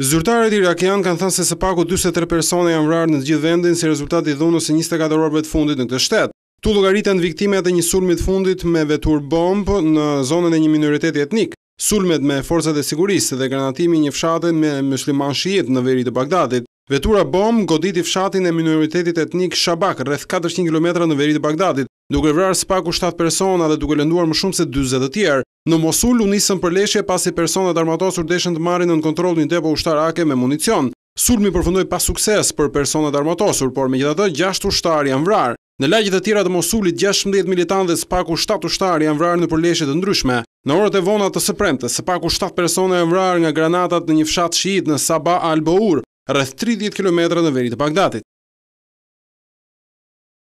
Zyrtarët irakian kanë thënë se së paku 43 persona janë vrarë në gjithë vendin si rezultat i dhunës së 24 orëve të fundit në këtë shtet. Tu llogaritën viktimat e një sulmi të fundit me vetur bomb në zonën e një minoriteti etnik. Sulmet me forcat e sigurisë dhe granatimi një fshati me muslimanë shiit në veri të Bagdadit. Vetura bomb goditi fshatin e minoritetit etnik Shabak rreth 400 km në veri të Bagdadit, duke vrarë së paku 7 persona dhe duke lënduar më shumë se 40 të tjerë. Në Mosul u nisën përleshje pasi personat armatosur deshën të marrin në kontrollin depo ushtarake me municion. Sulmi përfundoi pa sukses për personat armatosur, por megjithatë 6 ushtarë janë vrarë. Në lagje të tjera të Mosulit 16 militantë dhe sipaku 7 ushtarë janë vrarë në përleshje të ndryshme. Në orët e vona të së premte, sipaku 7 persona janë vrarë nga granatat në një fshat shiit në Sabah al Baur, rreth 30 kilometra në veri të Bagdadit.